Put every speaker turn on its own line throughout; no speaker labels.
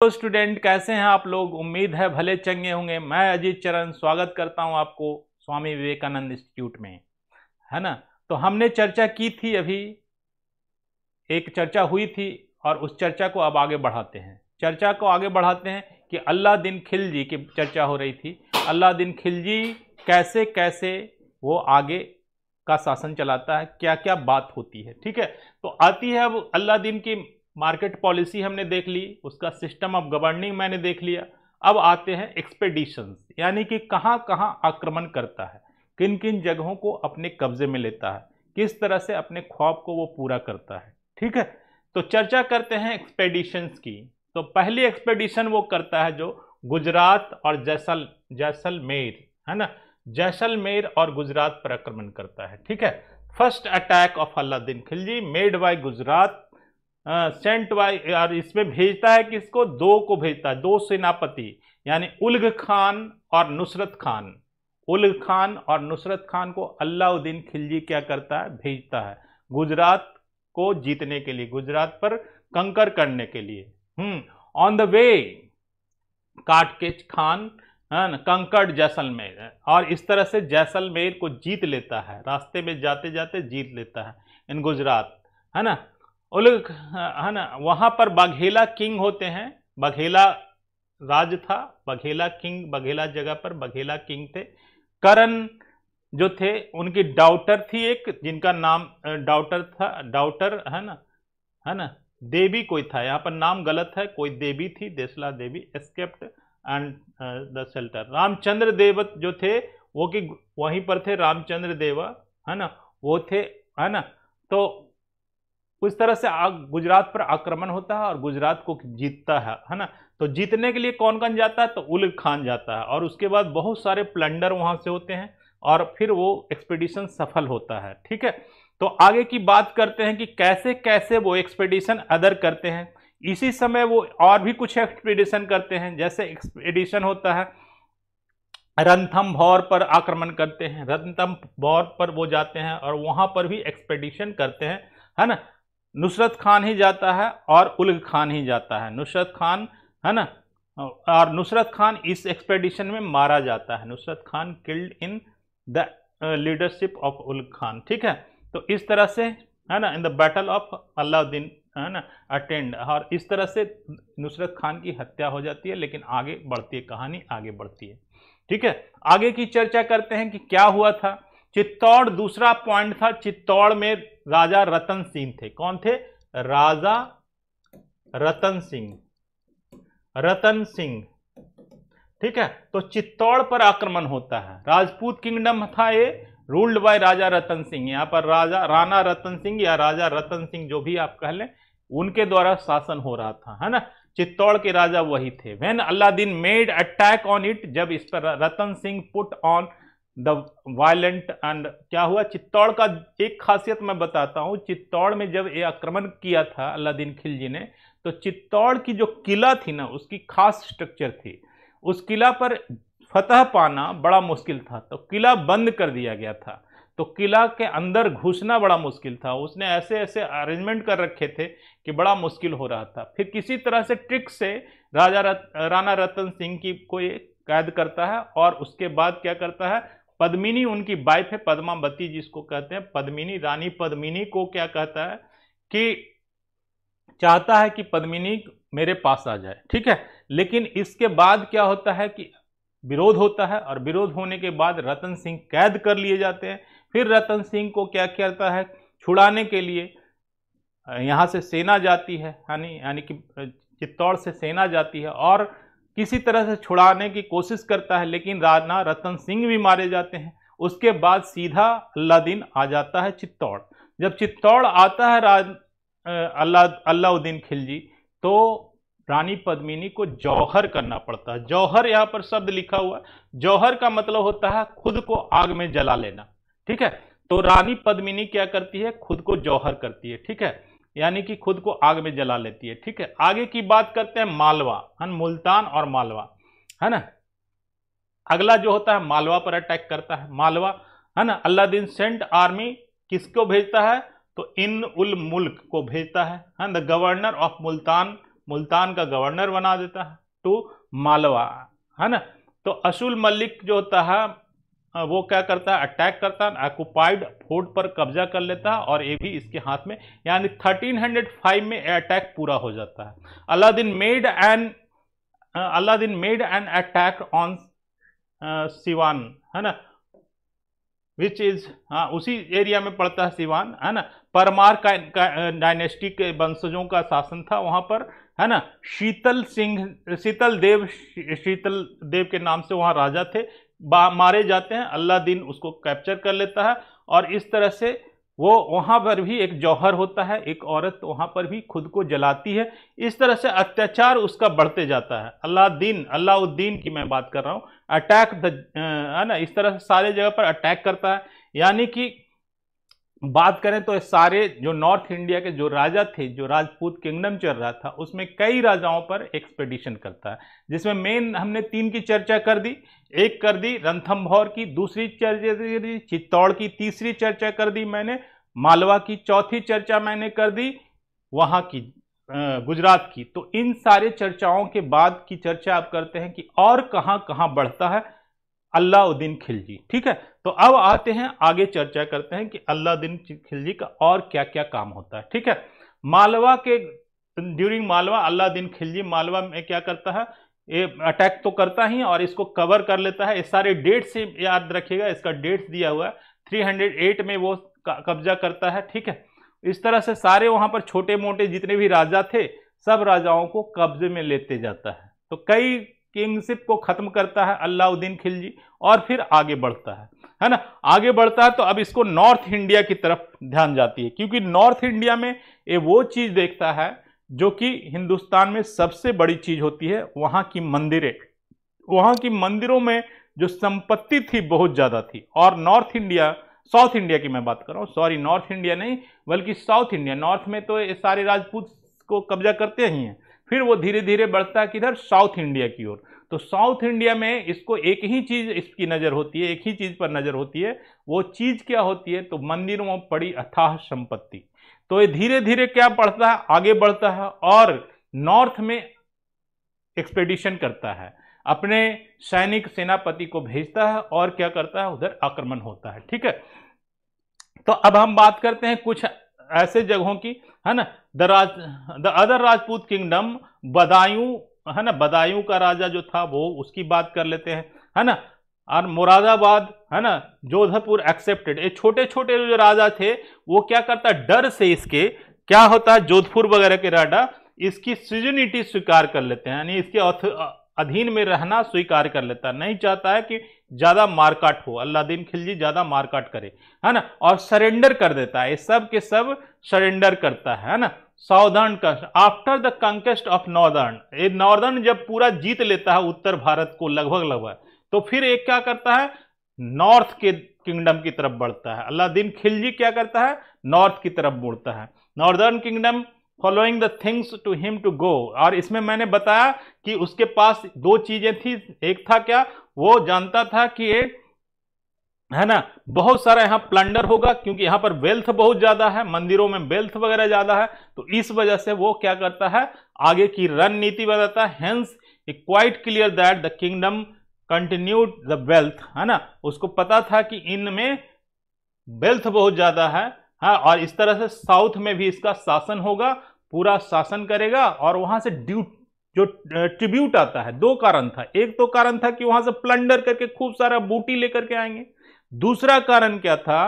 तो स्टूडेंट कैसे हैं आप लोग उम्मीद है भले चंगे होंगे मैं अजीत चरण स्वागत करता हूं आपको स्वामी विवेकानंद इंस्टीट्यूट में है ना तो हमने चर्चा की थी अभी एक चर्चा हुई थी और उस चर्चा को अब आगे बढ़ाते हैं चर्चा को आगे बढ़ाते हैं कि अल्लाह दिन खिलजी की चर्चा हो रही थी अल्लाह दिन खिलजी कैसे कैसे वो आगे का शासन चलाता है क्या क्या बात होती है ठीक है तो आती है अब अल्लाह दिन की मार्केट पॉलिसी हमने देख ली उसका सिस्टम ऑफ गवर्निंग मैंने देख लिया अब आते हैं एक्सपेडिशंस यानी कि कहाँ कहाँ आक्रमण करता है किन किन जगहों को अपने कब्जे में लेता है किस तरह से अपने ख्वाब को वो पूरा करता है ठीक है तो चर्चा करते हैं एक्सपेडिशंस की तो पहली एक्सपेडिशन वो करता है जो गुजरात और जैसल जैसलमेर है ना जैसलमेर और गुजरात पर आक्रमण करता है ठीक है first attack of Alauddin Khilji made by Gujarat sent by और इसमें भेजता है किसको दो को भेजता है दो सेनापति यानी उल्ग खान और नुसरत खान उल्ग खान और नुसरत खान को अलाउद्दीन खिलजी क्या करता है भेजता है गुजरात को जीतने के लिए गुजरात पर कंकर करने के लिए हम्म ऑन द वे काटकेच खान कंकड़ जैसलमेर और इस तरह से जैसलमेर को जीत लेता है रास्ते में जाते जाते जीत लेता है इन गुजरात है ना वो लोग है ना वहाँ पर बघेला किंग होते हैं बघेला राज था बघेला किंग बघेला जगह पर बघेला किंग थे करण जो थे उनकी डाउटर थी एक जिनका नाम डाउटर था डाउटर है ना है ना देवी कोई था यहाँ पर नाम गलत है कोई देवी थी देसला Devi escaped and the shelter Ramchandra Dev जो थे वो कि वहीं पर थे रामचंद्र देवा है ना वो थे है ना तो उस तरह से गुजरात पर आक्रमण होता है और गुजरात को जीतता है है ना तो जीतने के लिए कौन कौन जाता है तो उल खान जाता है और उसके बाद बहुत सारे प्लंडर वहाँ से होते हैं और फिर वो एक्सपेडिशन सफल होता है ठीक है तो आगे की बात करते हैं कि कैसे कैसे वो एक्सपेडिशन अदर करते हैं इसी समय वो और भी कुछ एक्सपेडिशन करते हैं जैसे एक्सपेडिशन होता है रंथम भौर पर आक्रमण करते हैं रंथम भौर पर वो जाते हैं और वहाँ पर भी एक्सपेडिशन करते हैं है ना नुसरत खान ही जाता है और उल्ग खान ही जाता है नुसरत खान है ना और नुसरत खान इस एक्सपेडिशन में मारा जाता है Nusrat Khan killed in the leadership of उल खान ठीक है तो इस तरह से है ना in the battle of Alauddin है ना अटेंड और इस तरह से नुसरत खान की हत्या हो जाती है लेकिन आगे बढ़ती है कहानी आगे बढ़ती है ठीक है आगे की चर्चा करते हैं कि क्या हुआ था चित्तौड़ दूसरा पॉइंट था चित्तौड़ में राजा रतन सिंह थे कौन थे राजा रतन सिंह रतन सिंह ठीक है तो चित्तौड़ पर आक्रमण होता है राजपूत किंगडम था ये रूल्ड बाय राजा रतन सिंह यहां पर राजा राणा रतन सिंह या राजा रतन सिंह जो भी आप कह लें उनके द्वारा शासन हो रहा था है ना चित्तौड़ के राजा वही थे वेन दिन मेड अटैक ऑन इट जब इस पर Ratan Singh put on the violent and क्या हुआ चित्तौड़ का एक खासियत मैं बताता हूँ चित्तौड़ में जब ये आक्रमण किया था अलादीन खिलजी ने तो चित्तौड़ की जो किला थी ना उसकी खास स्ट्रक्चर थी उस किला पर फतह पाना बड़ा मुश्किल था तो किला बंद कर दिया गया था तो किला के अंदर घुसना बड़ा मुश्किल था उसने ऐसे ऐसे अरेंजमेंट कर रखे थे कि बड़ा मुश्किल हो रहा था फिर किसी तरह से ट्रिक से राजा रत, राणा रतन सिंह की को ये कैद करता है और उसके बाद क्या करता है पद्मिनी उनकी वाइफ है पद्मावती जिसको कहते हैं पद्मिनी रानी पद्मिनी को क्या कहता है कि चाहता है कि पद्मिनी मेरे पास आ जाए ठीक है लेकिन इसके बाद क्या होता है कि विरोध होता है और विरोध होने के बाद रतन सिंह कैद कर लिए जाते हैं फिर रतन सिंह को क्या करता है छुड़ाने के लिए यहाँ से सेना जाती है यानी यानी कि चित्तौड़ से सेना जाती है और किसी तरह से छुड़ाने की कोशिश करता है लेकिन राणा रतन सिंह भी मारे जाते हैं उसके बाद सीधा अल्लादीन आ जाता है चित्तौड़ जब चित्तौड़ आता है राज अल्ला अलाउद्दीन खिलजी तो रानी पद्मिनी को जौहर करना पड़ता है जौहर यहाँ पर शब्द लिखा हुआ है जौहर का मतलब होता है खुद को आग में जला लेना ठीक है तो रानी पद्मिनी क्या करती है खुद को जौहर करती है ठीक है यानी कि खुद को आग में जला लेती है ठीक है आगे की बात करते हैं मालवा है मुल्तान और मालवा है ना अगला जो होता है मालवा पर अटैक करता है मालवा है ना अल्लाह दिन सेंट आर्मी किसको भेजता है तो इन उल मुल्क को भेजता है है the governor of Multan Multan का गवर्नर बना देता है टू मालवा है ना तो असुल मलिक जो होता है हाँ, वो क्या करता है अटैक करता है ऑक्यूपाइड फोर्ट पर कब्जा कर लेता है और ये भी इसके हाथ में यानी 1305 में अटैक पूरा हो जाता है Alauddin made an Alauddin made an attack on Siwana है ना विच इज हाँ उसी एरिया में पड़ता है सिवान है ना परमार का, का डायनेस्टी के वंशजों का शासन था वहाँ पर है ना शीतल सिंह शीतल देव शीतल देव के नाम से वहाँ राजा थे मारे जाते हैं अल्लाह दिन उसको कैप्चर कर लेता है और इस तरह से वो वहाँ पर भी एक जौहर होता है एक औरत वहाँ पर भी खुद को जलाती है इस तरह से अत्याचार उसका बढ़ते जाता है अल्लाह दिन अलाउद्दीन की मैं बात कर रहा हूँ अटैक है ना इस तरह से सारे जगह पर अटैक करता है यानी कि बात करें तो सारे जो नॉर्थ इंडिया के जो राजा थे जो राजपूत किंगडम चल रहा था उसमें कई राजाओं पर एक्सपेडिशन करता है जिसमें मेन हमने तीन की चर्चा कर दी एक कर दी रंथम की दूसरी चर्चा कर दी चित्तौड़ की तीसरी चर्चा कर दी मैंने मालवा की चौथी चर्चा मैंने कर दी वहाँ की गुजरात की तो इन सारे चर्चाओं के बाद की चर्चा आप करते हैं कि और कहाँ कहाँ बढ़ता है अलाउद्दीन खिलजी ठीक है तो अब आते हैं आगे चर्चा करते हैं कि अलाउद्दीन खिलजी का और क्या क्या काम होता है ठीक है मालवा के ड्यूरिंग मालवा अलाउद्दीन खिलजी मालवा में क्या करता है ये अटैक तो करता ही और इसको कवर कर लेता है ये सारे डेट्स याद रखिएगा इसका डेट्स दिया हुआ है 308 में वो कब्जा करता है ठीक है इस तरह से सारे वहाँ पर छोटे मोटे जितने भी राजा थे सब राजाओं को कब्जे में लेते जाता है तो कई किंगशिप को ख़त्म करता है अलाउद्दीन खिलजी और फिर आगे बढ़ता है है ना आगे बढ़ता है तो अब इसको नॉर्थ इंडिया की तरफ ध्यान जाती है क्योंकि नॉर्थ इंडिया में ये वो चीज़ देखता है जो कि हिंदुस्तान में सबसे बड़ी चीज़ होती है वहाँ की मंदिरें वहाँ की मंदिरों में जो संपत्ति थी बहुत ज़्यादा थी और नॉर्थ इंडिया साउथ इंडिया की मैं बात कर रहा हूँ सॉरी नॉर्थ इंडिया नहीं बल्कि साउथ इंडिया नॉर्थ में तो ये सारे राजपूत को कब्जा करते ही हैं फिर वो धीरे धीरे बढ़ता किधर साउथ इंडिया की ओर तो साउथ इंडिया में इसको एक ही चीज़ इसकी नज़र होती है एक ही चीज़ पर नज़र होती है वो चीज़ क्या होती है तो मंदिरों में पड़ी अथाह संपत्ति तो ये धीरे धीरे क्या पढ़ता है आगे बढ़ता है और नॉर्थ में एक्सपेडिशन करता है अपने सैनिक सेनापति को भेजता है और क्या करता है उधर आक्रमण होता है ठीक है तो अब हम बात करते हैं कुछ ऐसे जगहों की है ना the Raj the other Rajput kingdom Badaun है ना बदायूं का राजा जो था वो उसकी बात कर लेते हैं है ना और मुरादाबाद है ना जोधपुर एक्सेप्टेड ये छोटे छोटे जो राजा थे वो क्या करता डर से इसके क्या होता है जोधपुर वगैरह के राजा इसकी सीजनिटी स्वीकार कर लेते हैं यानी इसके अधीन में रहना स्वीकार कर लेता नहीं चाहता है कि ज़्यादा मारकाट हो अल्लादीन खिलजी ज़्यादा मारकाट करे है ना और सरेंडर कर देता है सब के सब सरेंडर करता है ना साउदर्न का after the conquest of northern ये नॉर्दर्न जब पूरा जीत लेता है उत्तर भारत को लगभग लगभग तो फिर एक क्या करता है नॉर्थ के किंगडम की तरफ बढ़ता है दिन खिलजी क्या करता है नॉर्थ की तरफ मुड़ता है northern kingdom following the things to him to go और इसमें मैंने बताया कि उसके पास दो चीजें थी एक था क्या वो जानता था कि ये है ना बहुत सारा यहाँ प्लंडर होगा क्योंकि यहाँ पर वेल्थ बहुत ज्यादा है मंदिरों में वेल्थ वगैरह ज्यादा है तो इस वजह से वो क्या करता है आगे की रणनीति बताता है hence quite clear that the kingdom continue the wealth है ना उसको पता था कि इनमें वेल्थ बहुत ज्यादा है हाँ और इस तरह से साउथ में भी इसका शासन होगा पूरा शासन करेगा और वहां से ड्यूट जो ट्रिब्यूट आता है दो कारण था एक तो कारण था कि वहां से प्लंडर करके खूब सारा बूटी लेकर के आएंगे दूसरा कारण क्या था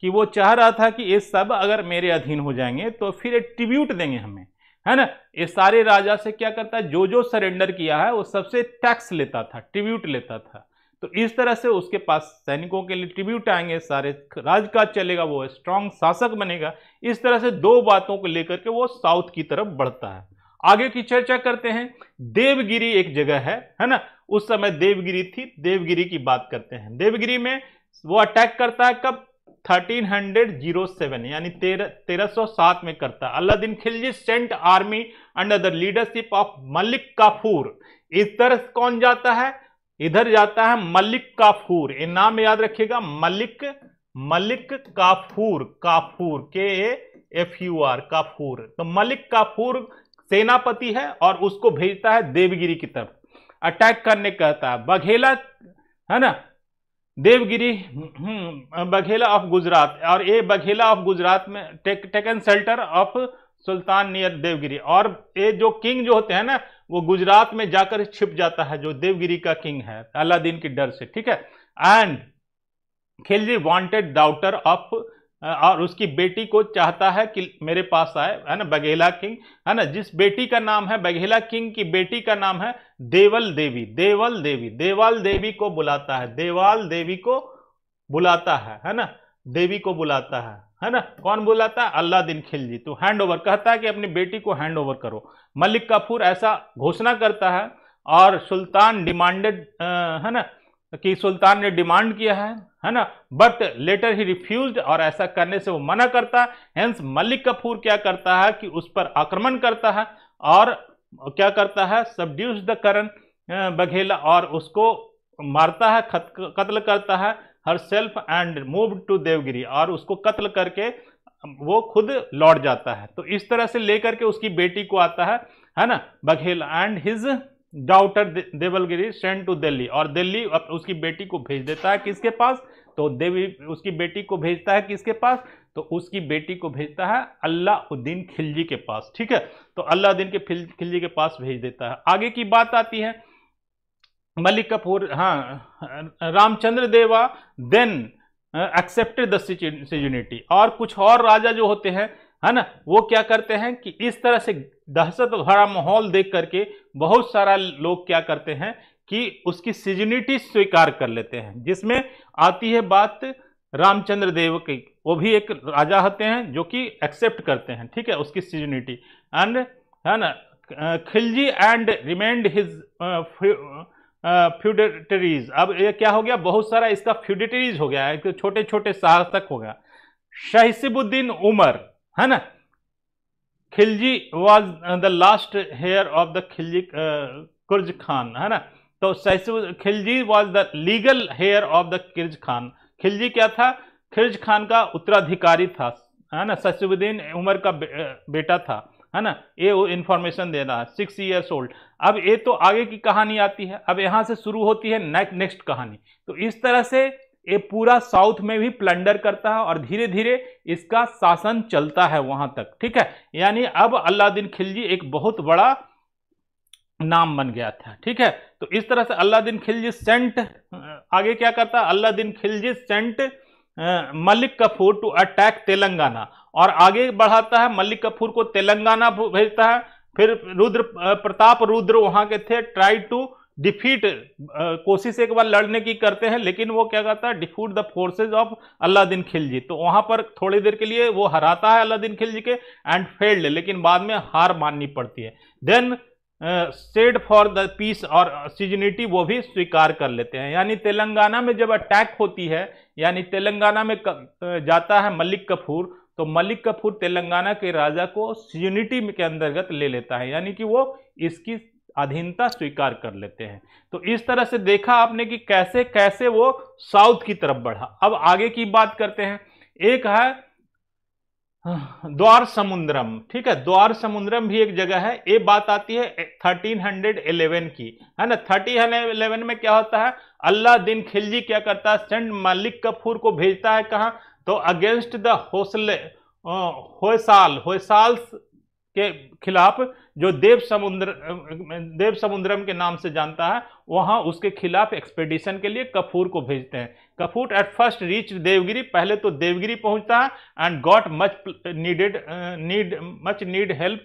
कि वो चाह रहा था कि ये सब अगर मेरे अधीन हो जाएंगे तो फिर ट्रिब्यूट देंगे हमें है ना ये सारे राजा से क्या करता है जो जो सरेंडर किया है वो सबसे टैक्स लेता था ट्रिब्यूट लेता था तो इस तरह से उसके पास सैनिकों के लिए ट्रिब्यूट आएंगे सारे राजकाज चलेगा वो स्ट्रांग शासक बनेगा इस तरह से दो बातों को लेकर के वो साउथ की तरफ बढ़ता है आगे की चर्चा करते हैं देवगिरी एक जगह है है ना उस समय देवगिरी थी देवगिरी की बात करते हैं देवगिरी में वो अटैक करता है कब 1307 यानी तेरह सात में करता है Alauddin Khilji sent army under the leadership of Malik Kafur इस तरह कौन जाता है इधर जाता है मलिक काफूर ये नाम याद रखिएगा मलिक मलिक काफूर काफूर के एफ यू आर काफूर तो मलिक काफूर सेनापति है और उसको भेजता है देवगिरी की तरफ अटैक करने कहता है बघेला है ना देवगिरी हम्म, बघेला ऑफ गुजरात और ये बघेला ऑफ गुजरात में take taken shelter of sultan near Devagiri और ये जो किंग जो होते हैं ना वो गुजरात में जाकर छिप जाता है जो देवगिरी का किंग है अलादीन के डर से ठीक है and Khilji wanted daughter of और उसकी बेटी को चाहता है कि मेरे पास आए है ना बघेला किंग है ना जिस बेटी का नाम है बघेला किंग की बेटी का नाम है देवल देवी देवल देवी देवाल देवी को बुलाता है देवाल देवी को बुलाता है है ना देवी को बुलाता है है ना कौन बुलाता है अल्लाह दिन खिलजी तो हैंड ओवर कहता है कि अपनी बेटी को हैंड ओवर करो मलिक कपूर ऐसा घोषणा करता है और सुल्तान डिमांडेड है ना कि सुल्तान ने डिमांड किया है है ना बट लेटर ही रिफ्यूज और ऐसा करने से वो मना करता है हेंस मलिक कपूर क्या करता है कि उस पर आक्रमण करता है और क्या करता है सबड्यूस द करण बघेला और उसको मारता है कत्ल करता है herself and move to Devagiri और उसको कत्ल करके वो खुद लौट जाता है तो इस तरह से लेकर के उसकी बेटी को आता है है ना Baghela and his daughter Devalgiri send to Delhi और दिल्ली उसकी बेटी को भेज देता है किसके पास तो देवी उसकी बेटी को भेजता है किसके पास तो उसकी बेटी को भेजता है अल्लाहद्दीन खिलजी के पास ठीक है तो अल्लाउद्दीन के खिलजी के पास भेज देता है आगे की बात आती है मलिक कपूर हाँ रामचंद्र देवा देन एक्सेप्टेड द सिजुनिटी और कुछ और राजा जो होते हैं है ना वो क्या करते हैं कि इस तरह से दहशत भरा माहौल देख करके बहुत सारा लोग क्या करते हैं कि उसकी सीजनिटी स्वीकार कर लेते हैं जिसमें आती है बात रामचंद्र देव की वो भी एक राजा होते हैं जो कि एक्सेप्ट करते हैं ठीक है उसकी सीजनिटी एंड है ना Khilji and remained his feudatories अब ये क्या हो गया बहुत सारा इसका फ्यूडेटरीज हो गया है छोटे छोटे तक हो गया शहसिबुद्दीन उमर है ना Khilji was the last heir of the Khilji कुर्ज खान है ना तो सहसु Khilji was the legal heir of the किर्ज खान खिलजी क्या था खिर्ज खान का उत्तराधिकारी था है ना सैसुद्दीन उमर का बे, बेटा था है ना ये वो इन्फॉर्मेशन दे रहा है सिक्स ईयर्स ओल्ड अब ये तो आगे की कहानी आती है अब यहाँ से शुरू होती है नेक्स्ट कहानी तो इस तरह से ये पूरा साउथ में भी प्लंडर करता है और धीरे धीरे इसका शासन चलता है वहां तक ठीक है यानी अब अलादीन खिलजी एक बहुत बड़ा नाम बन गया था ठीक है तो इस तरह से अलादीन खिलजी सेंट आगे क्या करता है Alauddin Khilji sent Malik Kapur to attack Telangana और आगे बढ़ाता है मलिक कपूर को तेलंगाना भेजता है फिर रुद्र प्रताप रुद्र वहां के थे ट्राई टू डिफीट कोशिश एक बार लड़ने की करते हैं लेकिन वो क्या कहता है defeated the forces of Alauddin Khilji तो वहां पर थोड़ी देर के लिए वो हराता है दिन खिलजी के एंड फेल्ड लेकिन बाद में हार माननी पड़ती है then stayed for the peace और सीजनिटी वो भी स्वीकार कर लेते हैं यानी तेलंगाना में जब अटैक होती है यानी तेलंगाना में जाता है मलिक कपूर तो मलिक कपूर तेलंगाना के राजा को सीजनिटी के अंतर्गत ले लेता है यानी कि वो इसकी अधीनता स्वीकार कर लेते हैं तो इस तरह से देखा आपने कि कैसे कैसे वो साउथ की तरफ बढ़ा अब आगे की बात करते हैं एक है हाँ, द्वार समुद्रम ठीक है द्वार समुद्रम भी एक जगह है ये बात आती है 1311 की है ना इलेवन में क्या होता है अल्लाह दिन खिलजी क्या करता है सेंट मलिक कपूर को भेजता है कहा तो अगेंस्ट द होसले होसाल होसाल के खिलाफ जो देव समुद्र देव समुद्रम के नाम से जानता है वहां उसके खिलाफ एक्सपेडिशन के लिए कपूर को भेजते हैं Kapur at first reach Devagiri पहले तो देवगिरी पहुंचता है and got much needed need much need help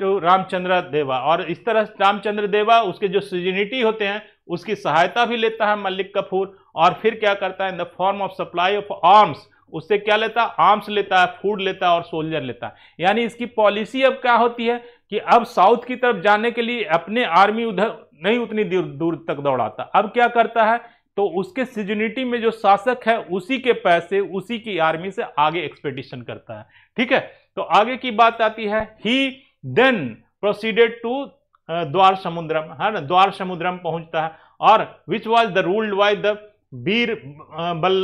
to Ramchandra Deva और इस तरह रामचंद्र देवा उसके जो सीजनिटी होते हैं उसकी सहायता भी लेता है मल्लिक कपूर और फिर क्या करता है in the form of supply of arms उससे क्या लेता है आर्म्स लेता है फूड लेता है और सोल्जर लेता है यानी इसकी पॉलिसी अब क्या होती है कि अब साउथ की तरफ जाने के लिए अपने आर्मी उधर नहीं उतनी दूर दूर तक दौड़ाता अब क्या करता है तो उसके सिजुनिटी में जो शासक है उसी के पैसे उसी की आर्मी से आगे एक्सपेडिशन करता है ठीक है तो आगे की बात आती है ही देन प्रोसीडेड टू द्वार समुद्रम है ना द्वार समुद्रम पहुंचता है और which was the ruled by the Bir Bal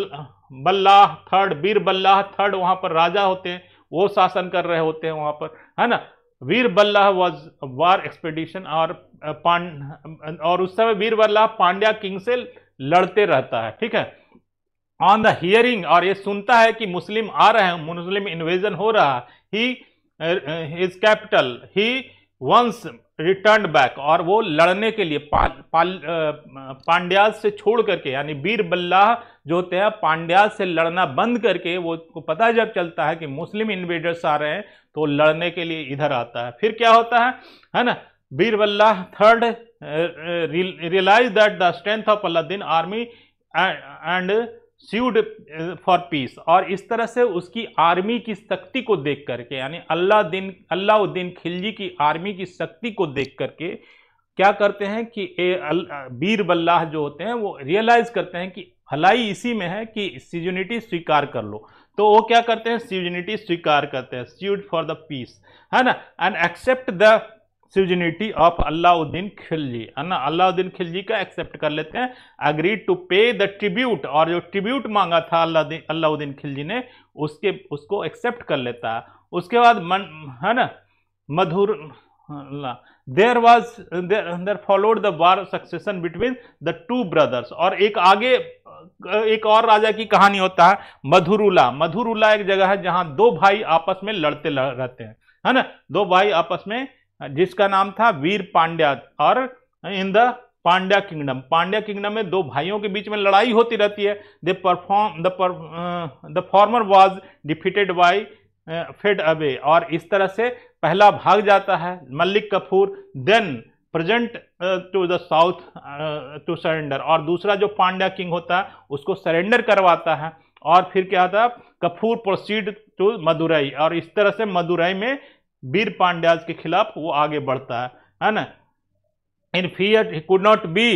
Ballah third Bir Ballah third वहां पर राजा होते हैं वो शासन कर रहे होते हैं वहां पर है ना वीर बल्लाह वॉज वार एक्सपेडिशन और पांड और उस समय वीर बल्लाह पांड्या किंग से लड़ते रहता है ठीक है ऑन द हियरिंग और ये सुनता है कि मुस्लिम आ रहे हैं मुस्लिम इन्वेजन हो रहा he is capital he once return back और वो लड़ने के लिए पाल, पांड्याल से छोड़ करके यानी वीर बल्लाह जो होते हैं पांड्याल से लड़ना बंद करके वो को पता जब चलता है कि मुस्लिम इन्वेडर्स आ रहे हैं तो लड़ने के लिए इधर आता है फिर क्या होता है है ना Bir Ballah third realise that the strength of Alauddin army and sued for peace और इस तरह से उसकी आर्मी की शक्ति को देख करके यानी अल्लाह दिन अल्लाउद्दीन खिलजी की आर्मी की शक्ति को देख करके क्या करते हैं कि बीर बल्लाह जो होते हैं वो रियलाइज करते हैं कि भलाई इसी में है कि सीजनिटी स्वीकार कर लो तो वो क्या करते हैं सीजनिटी स्वीकार करते हैं सीड फॉर द पीस है ना and accept the suzerainty of Alauddin Khilji है ना अलाउद्दीन खिलजी का एक्सेप्ट कर लेते हैं agree to pay the tribute और जो ट्रिब्यूट मांगा था अलाउद्दीन अलाउद्दीन खिलजी ने उसके उसको एक्सेप्ट कर लेता है उसके बाद मन है ना Madhur there was there followed the war succession between the two brothers और एक आगे एक और राजा की कहानी होता है मधुरुला मधुरुला एक जगह है जहां दो भाई आपस में लड़ते रहते हैं है ना दो भाई आपस में जिसका नाम था वीर पांड्या और in the Pandya kingdom Pandya kingdom में दो भाइयों के बीच में लड़ाई होती रहती है they perform the former was defeated by fled away और इस तरह से पहला भाग जाता है Mallik Kapur then present to the south to surrender और दूसरा जो पांड्या किंग होता है उसको सरेंडर करवाता है और फिर क्या होता है कपूर प्रोसीड टू मदुरई और इस तरह से मदुरई में वीर पांड्याज के खिलाफ वो आगे बढ़ता है है ना in fear he could not be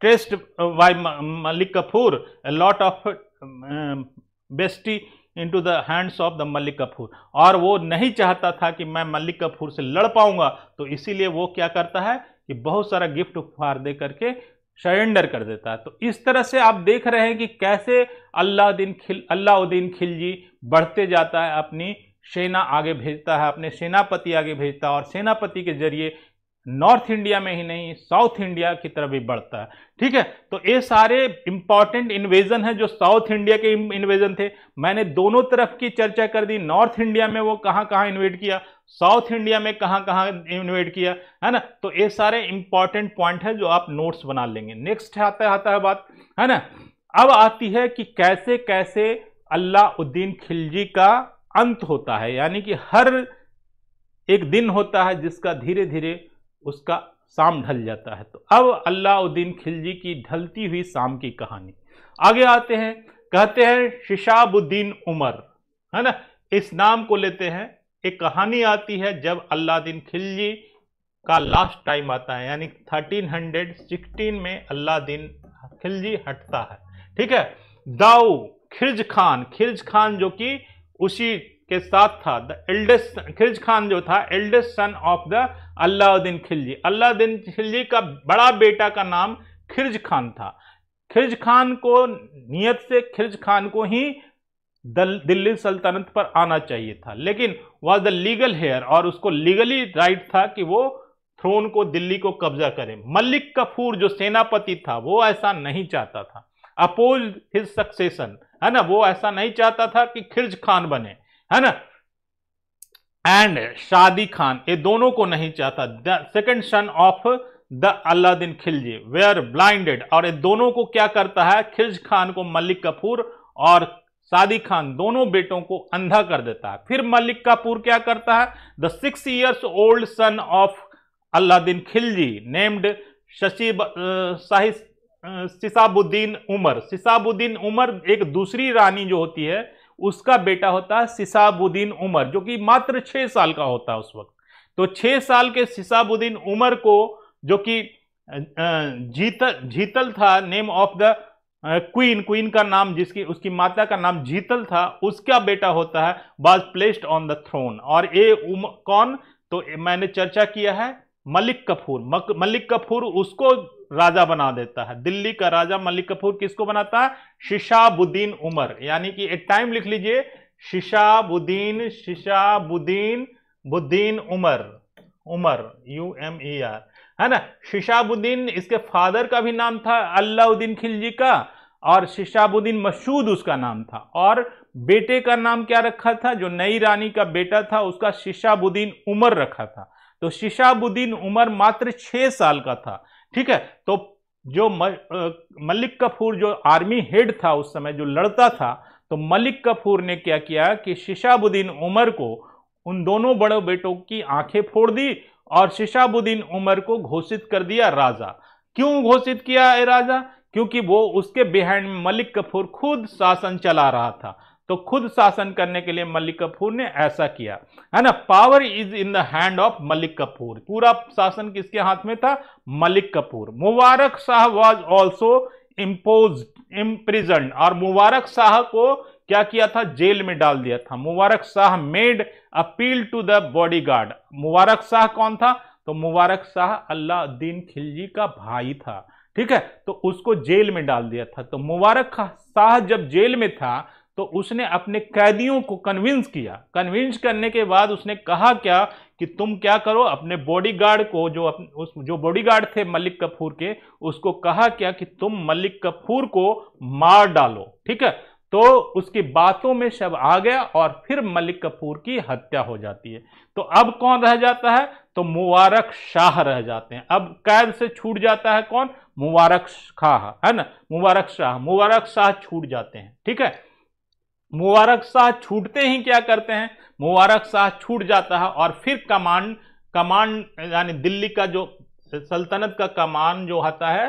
traced by Malik Kapur a lot of booty to the hands of the Malik Kapur और वो नहीं चाहता था कि मैं मलिक कपूर से लड़ पाऊंगा तो इसीलिए वो क्या करता है कि बहुत सारा गिफ्ट उपहार दे करके सरेंडर कर देता है तो इस तरह से आप देख रहे हैं कि कैसे अल्लाहद्दीन खिल अल्लाउद्दीन खिलजी बढ़ते जाता है अपनी सेना आगे भेजता है अपने सेनापति आगे भेजता है और सेनापति के जरिए नॉर्थ इंडिया में ही नहीं साउथ इंडिया की तरफ भी बढ़ता है ठीक है तो ये सारे इंपॉर्टेंट इन्वेजन है जो साउथ इंडिया के इन्वेजन थे मैंने दोनों तरफ की चर्चा कर दी नॉर्थ इंडिया में वो कहाँ कहाँ इन्वेट किया साउथ इंडिया में कहाँ कहाँ इन्वेट किया है ना तो ये सारे इंपॉर्टेंट पॉइंट है जो आप नोट्स बना लेंगे नेक्स्ट आता आता है बात है ना अब आती है कि कैसे कैसे अल्लाउद्दीन खिलजी का अंत होता है यानी कि हर एक दिन होता है जिसका धीरे धीरे उसका शाम ढल जाता है तो अब अलाउद्दीन खिलजी की ढलती हुई शाम की कहानी आगे आते हैं कहते हैं शिशाबुद्दीन उमर है ना इस नाम को लेते हैं एक कहानी आती है जब अलाउद्दीन खिलजी का लास्ट टाइम आता है यानी थर्टीन हंड्रेड सिक्सटीन में अलाउद्दीन खिलजी हटता है ठीक है दाऊ खिरज खान खिरज खान जो कि उसी के साथ था द एल्डेस्ट खिलज खान जो था eldest son of the Alauddin Khilji Alauddin Khilji का बड़ा बेटा का नाम खिरज खान था खिरज खान को नियत से खिरज खान को ही दिल्ली सल्तनत पर आना चाहिए था लेकिन वॉज द लीगल हेयर और उसको लीगली राइट था कि वो थ्रोन को दिल्ली को कब्जा करे मलिक कफूर जो सेनापति था वो ऐसा नहीं चाहता था अपोज हिज सक्सेसन है ना वो ऐसा नहीं चाहता था कि खिर्ज खान बने है ना एंड शादी खान ये दोनों को नहीं चाहता the second son of the Alauddin Khilji are blinded और ये दोनों को क्या करता है खिलज खान को मलिक कपूर और सादी खान दोनों बेटों को अंधा कर देता है फिर मलिक कपूर क्या करता है the six years old son of Alauddin Khilji named Shashi Shahi Shihabuddin Umar Shihabuddin Umar एक दूसरी रानी जो होती है उसका बेटा होता है सिसाबुद्दीन उमर जो कि मात्र छः साल का होता है उस वक्त तो छः साल के सिसाबुद्दीन उमर को जो कि जीतल जीतल था name of the queen queen का नाम जिसकी उसकी माता का नाम जीतल था उसका बेटा होता है was placed on the throne और ये उम कौन तो मैंने चर्चा किया है मलिक कपूर मलिक कपूर उसको राजा बना देता है दिल्ली का राजा मलिक कपूर किसको बनाता है शिशाबुद्दीन उमर यानी कि एक टाइम लिख लीजिए Shihabuddin Shihabuddin Buddin Umar Umar U M E R है ना शिशाबुद्दीन इसके फादर का भी नाम था अलाउद्दीन खिलजी का और शिशाबुद्दीन मसूद उसका नाम था और बेटे का नाम क्या रखा था जो नई रानी का बेटा था उसका शिशाबुद्दीन उमर रखा था तो शिशाबुद्दीन उमर मात्र छः साल का था ठीक है तो जो मलिक कपूर जो आर्मी हेड था उस समय जो लड़ता था तो मलिक कपूर ने क्या किया कि शिशाबुद्दीन उमर को उन दोनों बड़े बेटों की आंखें फोड़ दी और शिशाबुद्दीन उमर को घोषित कर दिया राजा क्यों घोषित किया राजा क्योंकि वो उसके बिहाइंड मलिक कपूर खुद शासन चला रहा था तो खुद शासन करने के लिए मल्लिक कपूर ने ऐसा किया है ना power is in the hand of Malik Kapur पूरा शासन किसके हाथ में था Malik Kapur Mubarak Shah was also impose imprison और मुबारक शाह को क्या किया था जेल में डाल दिया था Mubarak Shah made appeal to the bodyguard Mubarak Shah कौन था तो मुबारक शाह दीन खिलजी का भाई था ठीक है तो उसको जेल में डाल दिया था तो मुबारक शाह जब जेल में था तो उसने अपने कैदियों को कन्विंस किया कन्विंस करने के बाद उसने कहा क्या कि तुम क्या करो अपने बॉडीगार्ड को जो अपन, उस जो बॉडीगार्ड थे मलिक कपूर के उसको कहा क्या कि तुम मलिक कपूर को मार डालो ठीक है तो उसकी बातों में शब आ गया और फिर मलिक कपूर की हत्या हो जाती है तो अब कौन रह जाता है तो मुबारक शाह रह जाते हैं अब कैद से छूट जाता है कौन मुबारक शाह है ना मुबारक शाह मुबारक शाह छूट जाते हैं ठीक है मुबारक शाह छूटते ही क्या करते हैं मुबारक शाह छूट जाता है और फिर कमान कमान यानी दिल्ली का जो सल्तनत का कमान जो आता है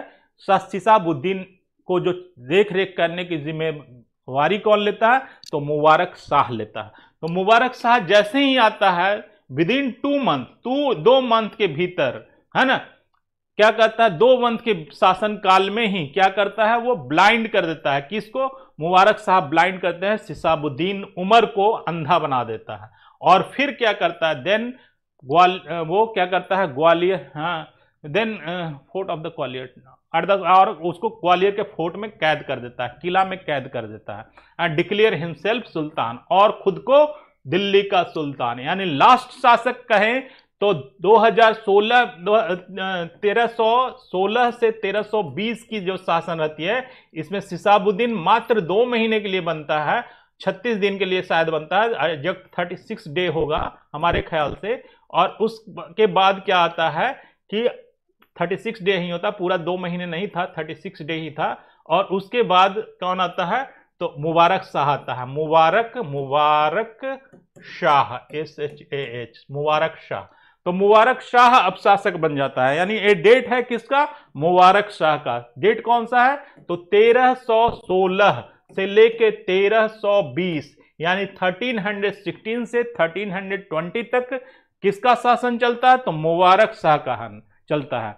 शिशाबुद्दीन को जो देख रेख करने की जिम्मेवारी कौन लेता है तो मुबारक शाह लेता है तो मुबारक शाह जैसे ही आता है within two month two दो मंथ के भीतर है ना क्या करता है दो मंथ के शासन काल में ही क्या करता है वो ब्लाइंड कर देता है किसको मुबारक साहब ब्लाइंड करते हैं सिसाबुद्दीन उमर को अंधा बना देता है और फिर क्या करता है देन ग्वाल वो क्या करता है ग्वालियर हाँ then fort of the Gwalior at the और उसको ग्वालियर के फोर्ट में कैद कर देता है किला में कैद कर देता है एंड डिक्लेयर हिमसेल्फ सुल्तान और खुद को दिल्ली का सुल्तान यानी लास्ट शासक कहें तो 2016 1316 से 1320 की जो शासन रहती है इसमें सिसाबुद्दीन मात्र दो महीने के लिए बनता है 36 दिन के लिए शायद बनता है जब 36 डे होगा हमारे ख्याल से और उसके बाद क्या आता है कि 36 डे ही होता पूरा दो महीने नहीं था 36 डे ही था और उसके बाद कौन आता है तो मुबारक शाह आता है Mubarak Mubarak Shah S H A H Mubarak Shah तो मुबारक शाह अब शासक बन जाता है यानी ये डेट है किसका मुबारक शाह का डेट कौन सा है तो तेरह सोलह से लेके बीस यानी थर्टीन हंड्रेड 1316 से थर्टीन हंड्रेड ट्वेंटी तक किसका शासन चलता है तो मुबारक शाह का चलता है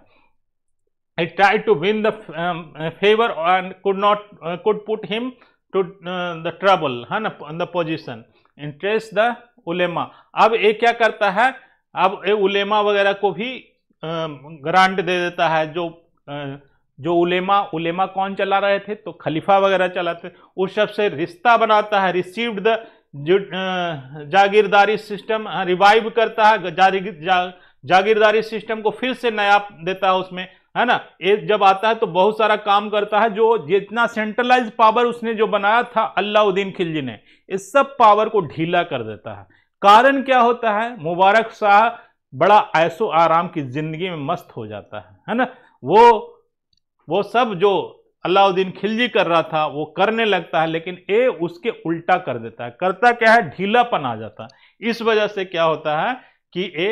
I try to win the favour and could not could put him to the trouble है ना the position interest the ulema अब ये क्या करता है अब उलेमा वगैरह को भी ग्रांट दे देता है जो जो उलेमा उलेमा कौन चला रहे थे तो खलीफा वगैरह चलाते उस सब से रिश्ता बनाता है रिसीव्ड द जागीरदारी सिस्टम रिवाइव हाँ, करता है जा, जागीरदारी सिस्टम को फिर से नया देता है उसमें है ना ये जब आता है तो बहुत सारा काम करता है जो जितना सेंट्रलाइज पावर उसने जो बनाया था अलाउद्दीन खिलजी ने इस सब पावर को ढीला कर देता है कारण क्या होता है मुबारक शाह बड़ा ऐसो आराम की ज़िंदगी में मस्त हो जाता है है ना वो वो सब जो अलाउद्दीन खिलजी कर रहा था वो करने लगता है लेकिन ए उसके उल्टा कर देता है करता क्या है ढीलापन आ जाता है इस वजह से क्या होता है कि ए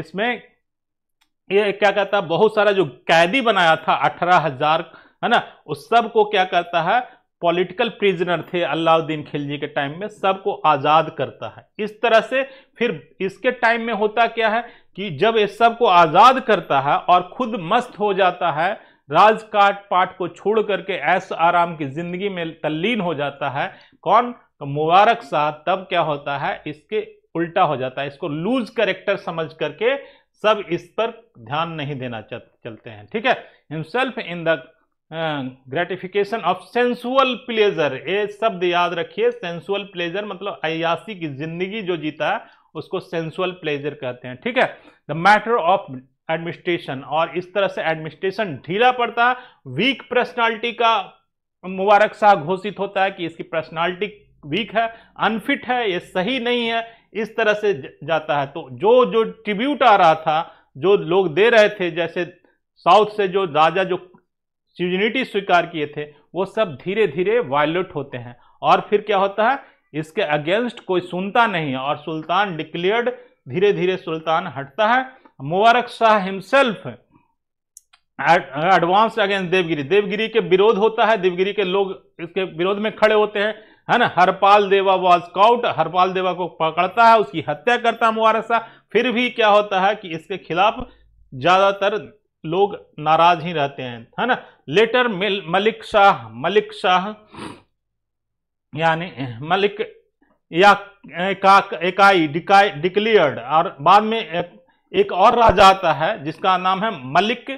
इसमें ये क्या कहता है बहुत सारा जो कैदी बनाया था अठारह हजार है ना उस सब को क्या करता है पॉलिटिकल प्रिजनर थे अलाउद्दीन खिलजी के टाइम में सबको आज़ाद करता है इस तरह से फिर इसके टाइम में होता क्या है कि जब ये सबको आज़ाद करता है और खुद मस्त हो जाता है राजकाट पाठ को छोड़ करके ऐस आराम की ज़िंदगी में तल्लीन हो जाता है कौन तो मुबारक शाह तब क्या होता है इसके उल्टा हो जाता है इसको लूज करेक्टर समझ करके सब इस पर ध्यान नहीं देना चलते हैं ठीक है himself in the gratification of sensual pleasure ये शब्द याद रखिए सेंसुअल प्लेजर मतलब अयासी की जिंदगी जो जीता है उसको सेंसुअल प्लेजर कहते हैं ठीक है द मैटर ऑफ एडमिनिस्ट्रेशन और इस तरह से एडमिनिस्ट्रेशन ढीला पड़ता है वीक पर्सनालिटी का मुबारक शाह घोषित होता है कि इसकी पर्सनालिटी वीक है अनफिट है ये सही नहीं है इस तरह से जाता है तो जो जो ट्रिब्यूट आ रहा था जो लोग दे रहे थे जैसे साउथ से जो राजा जो स्यूजनिटी स्वीकार किए थे वो सब धीरे धीरे वायलेट होते हैं और फिर क्या होता है इसके अगेंस्ट कोई सुनता नहीं है और सुल्तान डिक्लेयर्ड धीरे धीरे सुल्तान हटता है Mubarak Shah himself advance against Devagiri Devagiri के विरोध होता है देवगिरी के लोग इसके विरोध में खड़े होते हैं है ना हरपाल देवा वॉज काउट हरपाल देवा को पकड़ता है उसकी हत्या करता है मुबारक शाह फिर भी क्या होता है कि इसके खिलाफ ज़्यादातर लोग नाराज ही रहते हैं है ना लेटर मलिक शाह मलिक शाह यानी मलिक या एकाई डिकाई डिक्लियर्ड और बाद में एक और राजा आता है जिसका नाम है मलिक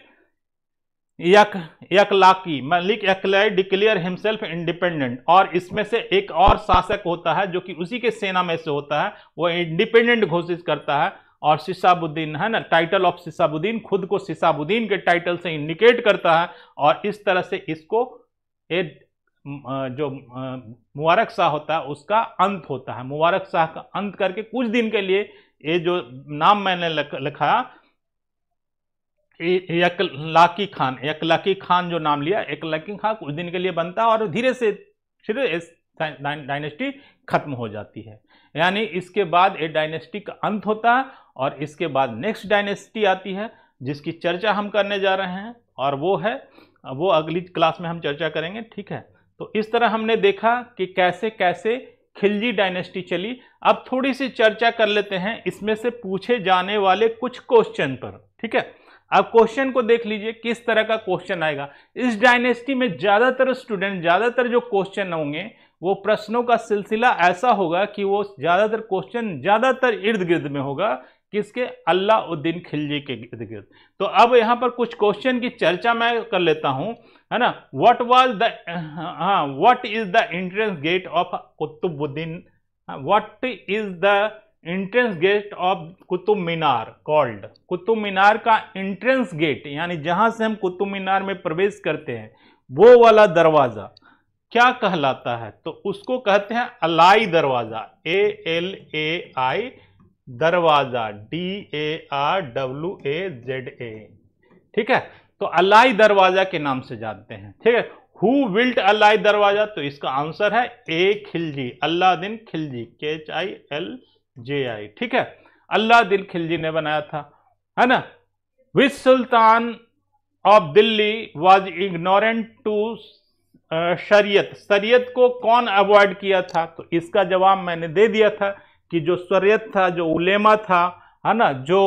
यक Yaklaki Malik Yaklai declare himself independent और इसमें से एक और शासक होता है जो कि उसी के सेना में से होता है वो इंडिपेंडेंट घोषित करता है और सिसाबुद्दीन है ना टाइटल ऑफ सिसाबुद्दीन खुद को सिसाबुद्दीन के टाइटल से इंडिकेट करता है और इस तरह से इसको ए, जो मुबारक शाह होता है उसका अंत होता है मुबारक शाह का अंत करके कुछ दिन के लिए ये जो नाम मैंने लिखा यकलाकी खान यकलाकी खान जो नाम लिया यकलाकी खान कुछ दिन के लिए बनता है और धीरे से फिर डायनेस्टी खत्म हो जाती है यानी इसके बाद ए डायनेस्टी का अंत होता है और इसके बाद नेक्स्ट डायनेस्टी आती है जिसकी चर्चा हम करने जा रहे हैं और वो है वो अगली क्लास में हम चर्चा करेंगे ठीक है तो इस तरह हमने देखा कि कैसे कैसे खिलजी डायनेस्टी चली अब थोड़ी सी चर्चा कर लेते हैं इसमें से पूछे जाने वाले कुछ क्वेश्चन पर ठीक है अब क्वेश्चन को देख लीजिए किस तरह का क्वेश्चन आएगा इस डायनेस्टी में ज़्यादातर स्टूडेंट ज़्यादातर जो क्वेश्चन होंगे वो प्रश्नों का सिलसिला ऐसा होगा कि वो ज़्यादातर क्वेश्चन ज़्यादातर इर्द गिर्द में होगा किसके अल्लाउद्दीन खिलजी के इर्द गिर्द तो अब यहाँ पर कुछ क्वेश्चन की चर्चा मैं कर लेता हूँ है ना वट वाज द हाँ what is the entrance gate of Qutubuddin what is the entrance gate of Qutub Minar called Qutub Minar का एंट्रेंस गेट यानी जहाँ से हम कुतुब मीनार में प्रवेश करते हैं वो वाला दरवाज़ा क्या कहलाता है तो उसको कहते हैं अलाई दरवाज़ा A L A I Darwaza D A R W A Z A ठीक है तो अलाई दरवाज़ा के नाम से जानते हैं ठीक है हु विल्ट अलाई दरवाज़ा तो इसका आंसर है ए खिलजी अल्लाह दिन खिलजी के एच आई एल जे आई ठीक है अल्लाह दिन खिलजी ने बनाया था है ना which sultan of Delhi was ignorant to shariat शरीयत को कौन अवॉइड किया था तो इसका जवाब मैंने दे दिया था कि जो शरीयत था जो उलेमा था है ना जो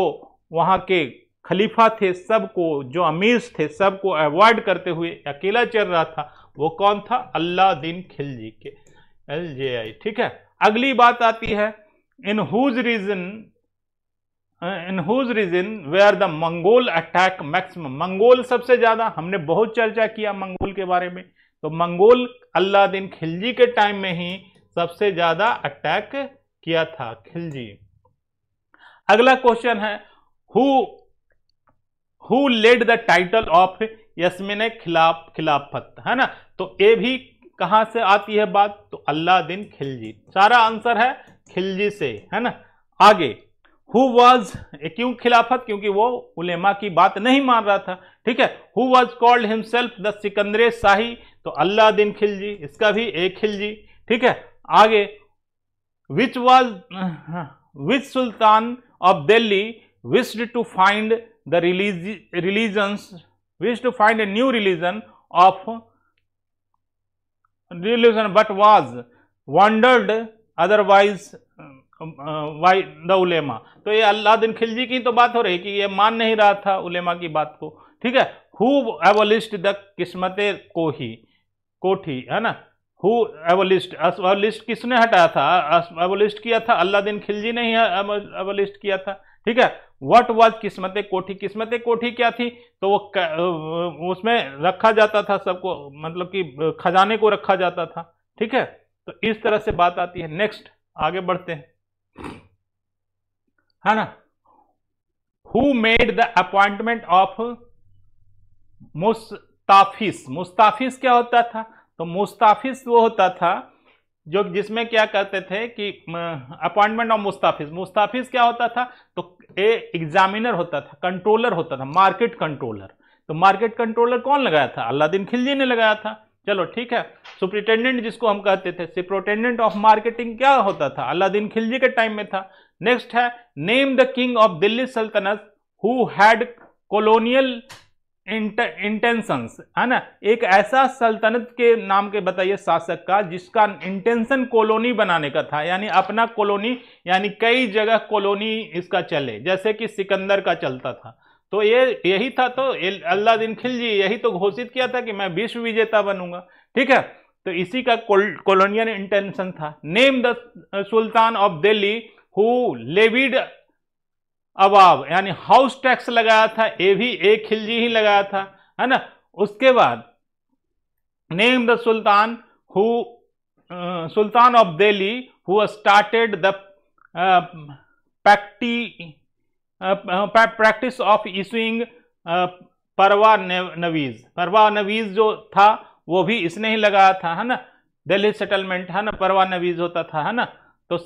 वहाँ के खलीफा थे सबको जो अमीर थे सबको अवॉइड करते हुए अकेला चल रहा था वो कौन था अल्लाह दिन खिलजी के एल जे आई ठीक है अगली बात आती है in whose reign in whose reign are the Mongol attack maximum Mongol सबसे ज्यादा हमने बहुत चर्चा किया मंगोल के बारे में तो मंगोल दिन खिलजी के टाइम में ही सबसे ज्यादा अटैक किया था खिलजी अगला क्वेश्चन है who who led the title of यस्मिन खिलाफ खिलाफत है ना तो ये भी कहां से आती है बात तो दिन खिलजी सारा आंसर है खिलजी से है ना आगे हु वॉज क्यों खिलाफत क्योंकि वो उलेमा की बात नहीं मान रहा था ठीक है who was called himself the Sikandare Shahi तो दिन खिलजी इसका भी एक खिलजी ठीक है आगे which was which sultan of Delhi wished to find the religion religions wish to find a new religion of religion but was wandered otherwise by the ulema तो ये अल्लाह दिन खिलजी की तो बात हो रही कि ये मान नहीं रहा था उलेमा की बात को ठीक है हु एवोलिस्ट द किस्मत को ही कोठी है ना हु एवोलिस्ट एवोलिस्ट किसने हटाया था एवोलिस्ट किया था अल्लादीन खिलजी ने ही एवोलिस्ट किया था ठीक है वट वॉज किस्मत कोठी किस्मत कोठी क्या थी तो वो उसमें रखा जाता था सबको मतलब कि खजाने को रखा जाता था ठीक है तो इस तरह से बात आती है नेक्स्ट आगे बढ़ते हैं है ना who made the appointment of मुस्ताफिस मुस्ताफिस क्या होता था तो मुस्ताफिस वो होता था जो जिसमें क्या करते थे कि अपॉइंटमेंट ऑफ मुस्ताफिस मुस्ताफिस क्या होता था तो ए एग्जामिनर होता था कंट्रोलर होता था मार्केट कंट्रोलर तो मार्केट कंट्रोलर कौन लगाया था अल्लादीन खिलजी ने लगाया था चलो ठीक है सुप्रिटेंडेंट जिसको हम कहते थे सुप्रोटेंडेंट ऑफ मार्केटिंग क्या होता था अल्लादीन खिलजी के टाइम में था नेक्स्ट है name the king of Delhi sultanate who had colonial intentions है ना एक ऐसा सल्तनत के नाम के बताइए शासक का जिसका इंटेंशन कॉलोनी बनाने का था यानी अपना कॉलोनी यानी कई जगह कॉलोनी इसका चले जैसे कि सिकंदर का चलता था तो ये यही था तो अल्लादीन खिलजी यही तो घोषित किया था कि मैं विश्व विजेता बनूंगा ठीक है तो इसी का कॉलोनियल इंटेंशन था name the sultan of Delhi who levied अबाव यानी हाउस टैक्स लगाया था ये भी एक खिलजी ही लगाया था है ना उसके बाद name the sultan who sultan of Delhi who started the practice practice of issuing परवा नवीज परवा नवीज जो था वो भी इसने ही लगाया था है ना दिल्ली सेटलमेंट है ना परवा नवीज होता था है ना तो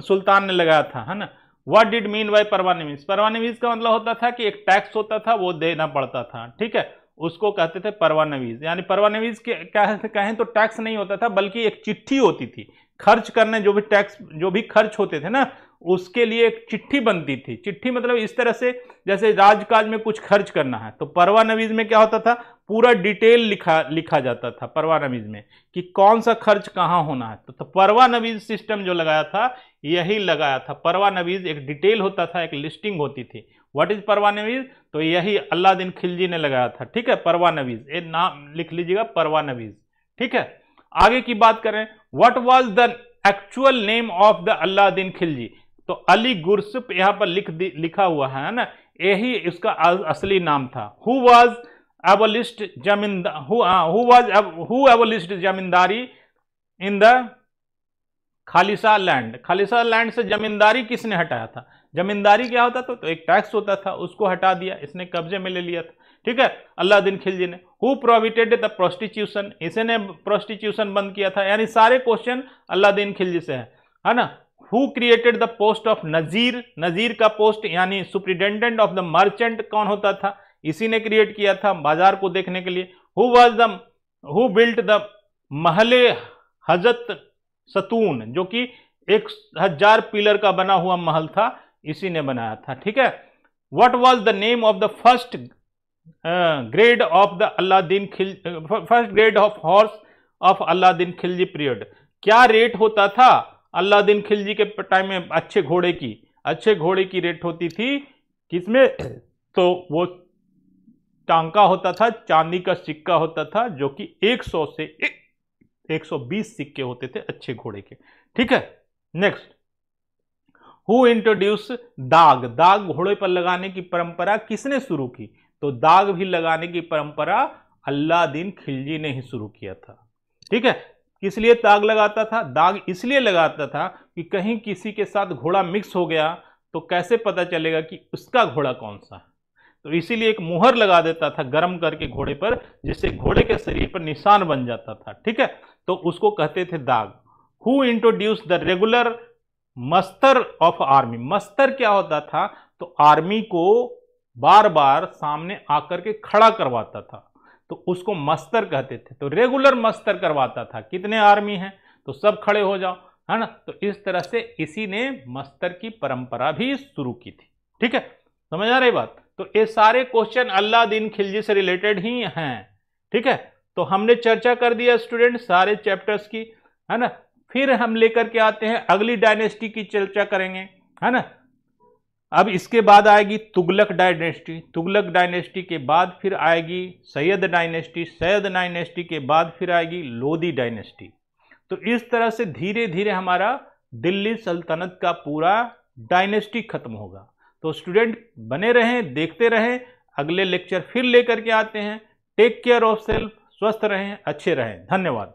सुल्तान uh, ने लगाया था है ना वट डिड मीन बाई परवानवीज परवानवीज का मतलब होता था कि एक टैक्स होता था वो देना पड़ता था ठीक है उसको कहते थे परवानवीज यानी परवानवीज कहें तो टैक्स नहीं होता था बल्कि एक चिट्ठी होती थी खर्च करने जो भी टैक्स जो भी खर्च होते थे ना उसके लिए एक चिट्ठी बनती थी चिट्ठी मतलब इस तरह से जैसे राजकाज में कुछ खर्च करना है तो परवानवीज में क्या होता था पूरा डिटेल लिखा लिखा जाता था परवा नवीज में कि कौन सा खर्च कहाँ होना है तो, तो परवा नवीज सिस्टम जो लगाया था यही लगाया था परवा नवीज एक डिटेल होता था एक लिस्टिंग होती थी व्हाट इज परवा नवीज तो यही अल्लादीन खिलजी ने लगाया था ठीक है परवा नवीज ये नाम लिख लीजिएगा परवा नवीज ठीक है आगे की बात करें what was the actual name of the Alauddin Khilji तो अली गुरसुप यहाँ पर लिख लिखा हुआ है ना यही उसका असली नाम था who was Uh, abolished zamindar जमींदारी in the Khalisa land Khalisa land से जमींदारी किसने हटाया था जमींदारी क्या होता था तो एक टैक्स होता था उसको हटा दिया इसने कब्जे में ले लिया था ठीक है दिन खिलजी ने हु प्रोविटेड द प्रोस्टिट्यूशन इसे ने प्रोस्टिट्यूशन बंद किया था यानी सारे क्वेश्चन अल्लाह दिन खिलजी से है है ना who created the post of Nazir नजीर का पोस्ट यानी सुप्रिटेंडेंट ऑफ द मर्चेंट कौन होता था इसी ने क्रिएट किया था बाजार को देखने के लिए who was the who built the Mahale Hazrat Satun जो कि एक हजार पिलर का बना हुआ महल था इसी ने बनाया था ठीक है what was the name of the first grade of the Alauddin खिल first grade of horse of Alauddin Khilji period क्या रेट होता था अलादीन खिलजी के टाइम में अच्छे घोड़े की अच्छे घोड़े की रेट होती थी किसमें तो वो टांका होता था चांदी का सिक्का होता था जो कि 100 से एक, 120 सिक्के होते थे अच्छे घोड़े के ठीक है नेक्स्ट हु इंट्रोड्यूस दाग दाग घोड़े पर लगाने की परंपरा किसने शुरू की तो दाग भी लगाने की परंपरा अल्लादीन खिलजी ने ही शुरू किया था ठीक है किस लिए दाग लगाता था दाग इसलिए लगाता था कि कहीं किसी के साथ घोड़ा मिक्स हो गया तो कैसे पता चलेगा कि उसका घोड़ा कौन सा है तो इसीलिए एक मुहर लगा देता था गर्म करके घोड़े पर जिससे घोड़े के शरीर पर निशान बन जाता था ठीक है तो उसको कहते थे दाग who introduce the regular muster of army muster क्या होता था तो आर्मी को बार बार सामने आकर के खड़ा करवाता था तो उसको मस्तर कहते थे तो रेगुलर मस्तर करवाता था कितने आर्मी हैं तो सब खड़े हो जाओ है ना तो इस तरह से इसी ने मस्तर की परंपरा भी शुरू की थी ठीक है समझ आ रही बात तो ये सारे क्वेश्चन अल्लाह दिन खिलजी से रिलेटेड ही हैं ठीक है तो हमने चर्चा कर दिया स्टूडेंट सारे चैप्टर्स की है ना फिर हम लेकर के आते हैं अगली डायनेस्टी की चर्चा करेंगे है ना अब इसके बाद आएगी तुगलक डायनेस्टी तुगलक डायनेस्टी के बाद फिर आएगी सैयद डायनेस्टी सैयद डायनेस्टी के बाद फिर आएगी लोदी डायनेस्टी तो इस तरह से धीरे धीरे हमारा दिल्ली सल्तनत का पूरा डायनेस्टी खत्म होगा तो स्टूडेंट बने रहें देखते रहें अगले लेक्चर फिर लेकर के आते हैं टेक केयर ऑफ सेल्फ स्वस्थ रहें अच्छे रहें धन्यवाद